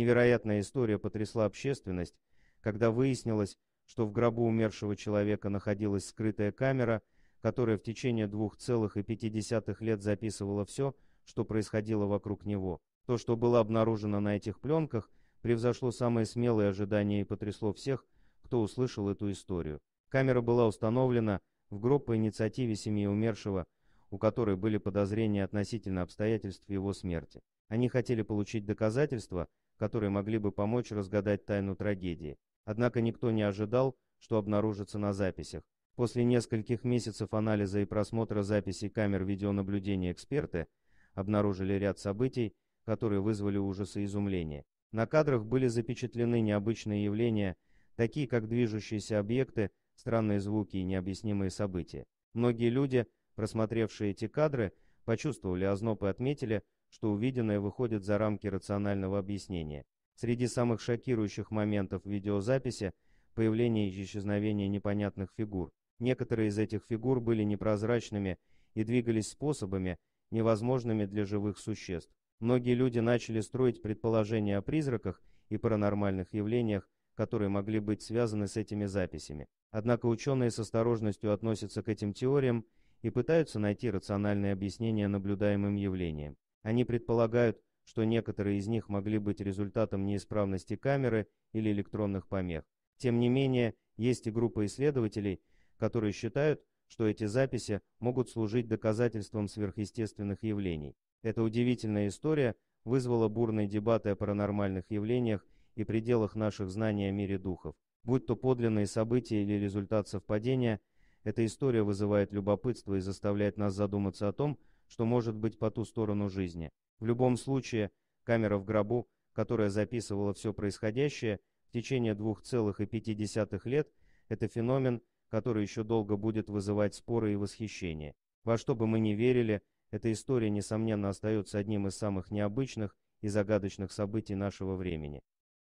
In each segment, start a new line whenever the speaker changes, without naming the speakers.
Невероятная история потрясла общественность, когда выяснилось, что в гробу умершего человека находилась скрытая камера, которая в течение 2,5 лет записывала все, что происходило вокруг него. То, что было обнаружено на этих пленках, превзошло самые смелые ожидания и потрясло всех, кто услышал эту историю. Камера была установлена в гроб по инициативе семьи умершего, у которой были подозрения относительно обстоятельств его смерти. Они хотели получить доказательства, которые могли бы помочь разгадать тайну трагедии. Однако никто не ожидал, что обнаружится на записях. После нескольких месяцев анализа и просмотра записей камер видеонаблюдения эксперты обнаружили ряд событий, которые вызвали ужас и изумление. На кадрах были запечатлены необычные явления, такие как движущиеся объекты, странные звуки и необъяснимые события. Многие люди, просмотревшие эти кадры, почувствовали озноб и отметили, что увиденное выходит за рамки рационального объяснения. Среди самых шокирующих моментов видеозаписи – появление и исчезновение непонятных фигур. Некоторые из этих фигур были непрозрачными и двигались способами, невозможными для живых существ. Многие люди начали строить предположения о призраках и паранормальных явлениях, которые могли быть связаны с этими записями. Однако ученые с осторожностью относятся к этим теориям и пытаются найти рациональное объяснение наблюдаемым явлениям. Они предполагают, что некоторые из них могли быть результатом неисправности камеры или электронных помех. Тем не менее, есть и группа исследователей, которые считают, что эти записи могут служить доказательством сверхъестественных явлений. Эта удивительная история вызвала бурные дебаты о паранормальных явлениях и пределах наших знаний о мире духов. Будь то подлинные события или результат совпадения, эта история вызывает любопытство и заставляет нас задуматься о том, что может быть по ту сторону жизни. В любом случае, камера в гробу, которая записывала все происходящее в течение 2,5 лет, это феномен, который еще долго будет вызывать споры и восхищение. Во что бы мы ни верили, эта история, несомненно, остается одним из самых необычных и загадочных событий нашего времени.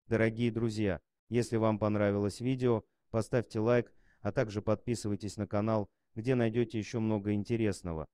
Дорогие друзья, если вам понравилось видео, поставьте лайк, а также подписывайтесь на канал, где найдете еще много интересного.